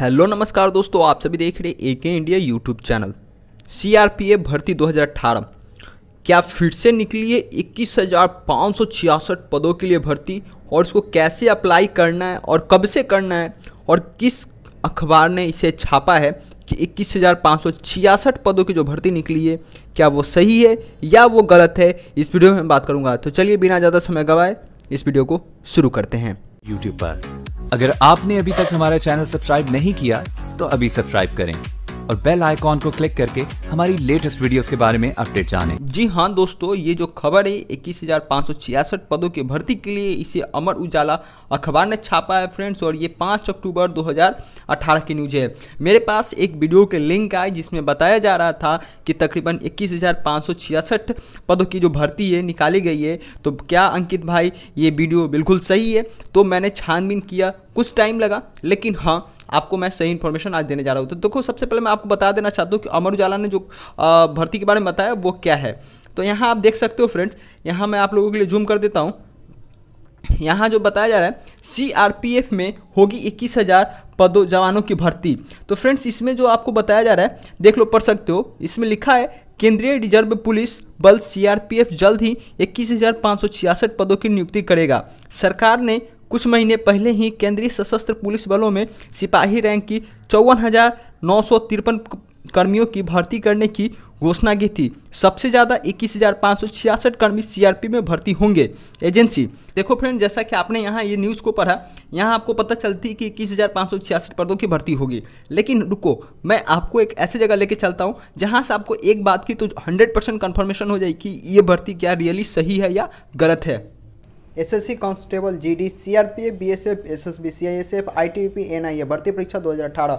Hello नमस्कार दोस्तों आप सभी देख रहे ए के इंडिया यूट्यूब चैनल सी भर्ती 2018 क्या फिर से निकली है इक्कीस पदों के लिए भर्ती और इसको कैसे अप्लाई करना है और कब से करना है और किस अखबार ने इसे छापा है कि इक्कीस पदों की जो भर्ती निकली है क्या वो सही है या वो गलत है इस वीडियो में बात करूँगा तो चलिए बिना ज़्यादा समय गवाए इस वीडियो को शुरू करते हैं यूट्यूब पर अगर आपने अभी तक हमारा चैनल सब्सक्राइब नहीं किया तो अभी सब्सक्राइब करें और बेल आइकॉन को क्लिक करके हमारी लेटेस्ट वीडियोस के बारे में अपडेट जानें। जी हाँ दोस्तों ये जो खबर है इक्कीस पदों की भर्ती के लिए इसे अमर उजाला अखबार ने छापा है फ्रेंड्स और ये पाँच अक्टूबर 2018 की न्यूज है मेरे पास एक वीडियो के लिंक आए जिसमें बताया जा रहा था कि तकरीबन इक्कीस पदों की जो भर्ती है निकाली गई है तो क्या अंकित भाई ये वीडियो बिल्कुल सही है तो मैंने छानबीन किया कुछ टाइम लगा लेकिन हाँ आपको मैं सही इन्फॉर्मेशन आज देने जा रहा हूँ तो देखो सबसे पहले मैं आपको बता देना चाहता हूँ कि अमर उजाला ने जो भर्ती के बारे में बताया वो क्या है तो यहाँ आप देख सकते हो फ्रेंड्स यहाँ मैं आप लोगों के लिए जूम कर देता हूँ यहाँ जो बताया जा रहा है सी में होगी इक्कीस हज़ार पदों जवानों की भर्ती तो फ्रेंड्स इसमें जो आपको बताया जा रहा है देख लो पढ़ सकते हो इसमें लिखा है केंद्रीय रिजर्व पुलिस बल सीआरपीएफ जल्द ही इक्कीस पदों की नियुक्ति करेगा सरकार ने कुछ महीने पहले ही केंद्रीय सशस्त्र पुलिस बलों में सिपाही रैंक की चौवन हज़ार नौ सौ तिरपन कर्मियों की भर्ती करने की घोषणा की थी सबसे ज़्यादा इक्कीस हज़ार पाँच सौ छियासठ कर्मी सीआरपी में भर्ती होंगे एजेंसी देखो फ्रेंड जैसा कि आपने यहाँ ये न्यूज़ को पढ़ा यहाँ आपको पता चलती कि इक्कीस हज़ार पाँच सौ छियासठ पदों की भर्ती होगी लेकिन रुको मैं आपको एक ऐसे जगह लेके चलता हूँ जहाँ से आपको एक बात की तो हंड्रेड परसेंट कन्फर्मेशन हो जाए कि ये भर्ती क्या रियली सही है या गलत है एसएससी कांस्टेबल जीडी आई बीएसएफ एसएसबी सीआईएसएफ आई एनआईए भर्ती परीक्षा 2018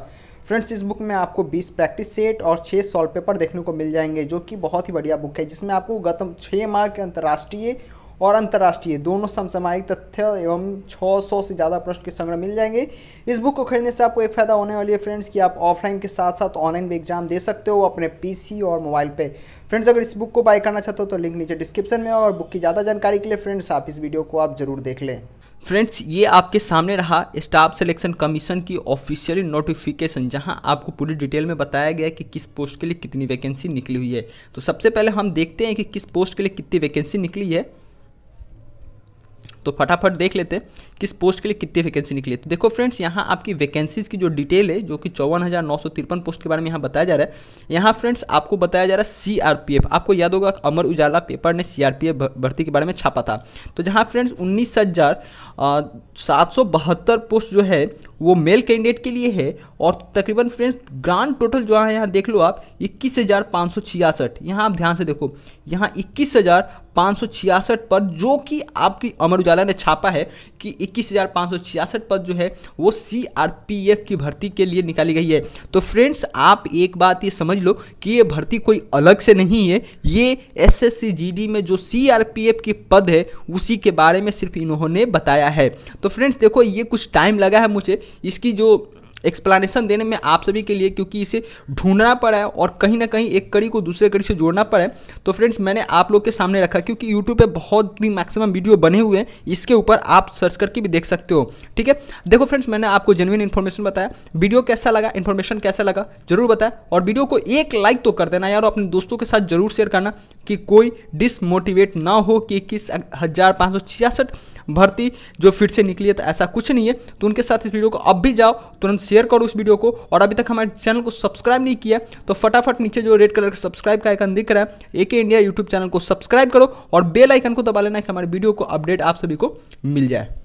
फ्रेंड्स इस बुक में आपको 20 प्रैक्टिस सेट और 6 सॉल्व पेपर देखने को मिल जाएंगे जो कि बहुत ही बढ़िया बुक है जिसमें आपको गत छः माह के अंतर्राष्ट्रीय और अंतर्राष्ट्रीय दोनों समसामायिक तथ्य एवं 600 से ज़्यादा प्रश्न के संग्रह मिल जाएंगे इस बुक को खरीदने से आपको एक फ़ायदा होने वाली है फ्रेंड्स कि आप ऑफलाइन के साथ साथ ऑनलाइन भी एग्जाम दे सकते हो अपने पी और मोबाइल पर फ्रेंड्स अगर इस बुक को बाय करना चाहते हो तो लिंक नीचे डिस्क्रिप्शन में और बुक की ज़्यादा जानकारी के लिए फ्रेंड्स आप इस वीडियो को आप ज़रूर देख लें फ्रेंड्स ये आपके सामने रहा स्टाफ सिलेक्शन कमीशन की ऑफिशियली नोटिफिकेशन जहां आपको पूरी डिटेल में बताया गया कि किस पोस्ट के लिए कितनी वैकेंसी निकली हुई है तो सबसे पहले हम देखते हैं कि किस पोस्ट के लिए कितनी वैकेंसी निकली है तो फटाफट देख लेते हैं किस पोस्ट के लिए कितनी वैकेंसी निकली है तो देखो फ्रेंड्स यहाँ आपकी वैकेंसीज़ की जो डिटेल है जो कि चौवन हज़ार नौ सौ तिरपन पोस्ट के बारे में यहाँ बताया जा रहा है यहाँ फ्रेंड्स आपको बताया जा रहा है एफ आपको याद होगा अमर उजाला पेपर ने एफ भर्ती के बारे में छापा था तो जहाँ फ्रेंड्स उन्नीस हज़ार सात सौ बहत्तर पोस्ट जो है वो मेल कैंडिडेट के लिए है और तकरीबन फ्रेंड्स ग्रांड टोटल जो है यहाँ देख लो आप इक्कीस हज़ार पाँच सौ छियासठ यहाँ आप ध्यान से देखो यहाँ इक्कीस हज़ार पाँच सौ छियासठ पर जो कि आपकी अमर उजाला ने छापा है कि इक्कीस हज़ार पाँच सौ छियासठ पद जो है वो सी आर पी एफ की भर्ती के लिए निकाली गई है तो फ्रेंड्स आप एक बात ये समझ लो कि ये भर्ती कोई अलग से नहीं है ये S S C G D में जो सी आर पी एफ की पद है उसी के बारे में सिर्फ इन्होंने बताया है तो फ्रेंड्स देखो ये कुछ टाइम लगा है मुझे इसकी जो एक्सप्लानेशन देने में आप सभी के लिए क्योंकि इसे ढूंढना पड़ा है और कहीं ना कहीं एक कड़ी को दूसरे कड़ी से जोड़ना पड़ा है तो फ्रेंड्स मैंने आप लोग के सामने रखा क्योंकि यूट्यूब पे बहुत ही मैक्सिमम वीडियो बने हुए हैं इसके ऊपर आप सर्च करके भी देख सकते हो ठीक है देखो फ्रेंड्स मैंने आपको जेनुइन इन्फॉर्मेशन बताया वीडियो कैसा लगा इन्फॉर्मेशन कैसा लगा जरूर बताया और वीडियो को एक लाइक तो कर देना यार अपने दोस्तों के साथ जरूर शेयर करना कि कोई डिसमोटिवेट ना हो कि इक्कीस हज़ार पाँच सौ छियासठ भर्ती जो फिर से निकली है तो ऐसा कुछ नहीं है तो उनके साथ इस वीडियो को अब भी जाओ तुरंत शेयर करो उस वीडियो को और अभी तक हमारे चैनल को सब्सक्राइब नहीं किया तो फटाफट नीचे जो रेड कलर का सब्सक्राइब का आइकन दिख रहा है A K India YouTube channel को सब्सक्राइब करो और बेल आइकन को दबा लेना कि हमारे वीडियो को अपडेट आप सभी को मिल जाए